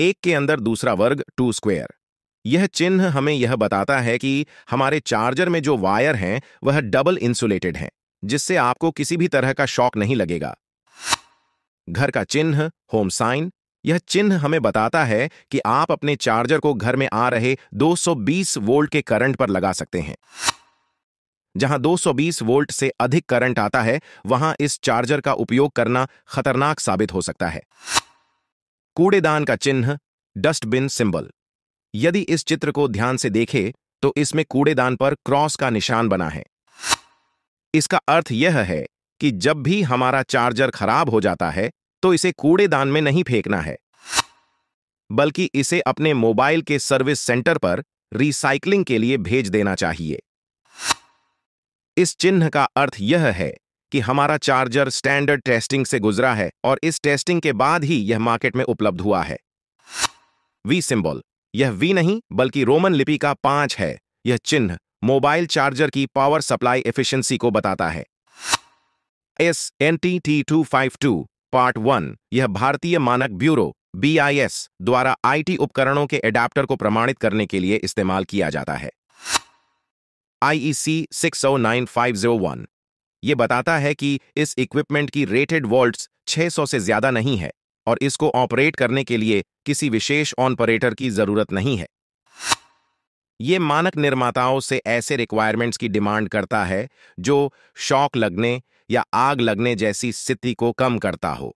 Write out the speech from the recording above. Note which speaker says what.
Speaker 1: एक के अंदर दूसरा वर्ग टू स्क्वेयर यह चिन्ह हमें यह बताता है कि हमारे चार्जर में जो वायर हैं वह डबल इंसुलेटेड हैं जिससे आपको किसी भी तरह का शॉक नहीं लगेगा घर का चिन्ह होम साइन यह चिन्ह हमें बताता है कि आप अपने चार्जर को घर में आ रहे 220 वोल्ट के करंट पर लगा सकते हैं जहां 220 वोल्ट से अधिक करंट आता है वहां इस चार्जर का उपयोग करना खतरनाक साबित हो सकता है कूड़ेदान का चिन्ह डस्टबिन सिंबल यदि इस चित्र को ध्यान से देखें तो इसमें कूड़ेदान पर क्रॉस का निशान बना है इसका अर्थ यह है कि जब भी हमारा चार्जर खराब हो जाता है तो इसे कूड़ेदान में नहीं फेंकना है बल्कि इसे अपने मोबाइल के सर्विस सेंटर पर रिसाइकलिंग के लिए भेज देना चाहिए इस चिन्ह का अर्थ यह है कि हमारा चार्जर स्टैंडर्ड टेस्टिंग से गुजरा है और इस टेस्टिंग के बाद ही यह मार्केट में उपलब्ध हुआ है वी सिंबल यह वी नहीं बल्कि रोमन लिपि का पांच है यह चिन्ह मोबाइल चार्जर की पावर सप्लाई एफिशिएंसी को बताता है S N T T two five two part one यह भारतीय मानक ब्यूरो बीआईएस द्वारा आईटी उपकरणों के एडाप्टर को प्रमाणित करने के लिए इस्तेमाल किया जाता है आईई जीरो वन ये बताता है कि इस इक्विपमेंट की रेटेड वोल्ट्स 600 से ज्यादा नहीं है और इसको ऑपरेट करने के लिए किसी विशेष ऑनपरेटर की जरूरत नहीं है ये मानक निर्माताओं से ऐसे रिक्वायरमेंट्स की डिमांड करता है जो शॉक लगने या आग लगने जैसी स्थिति को कम करता हो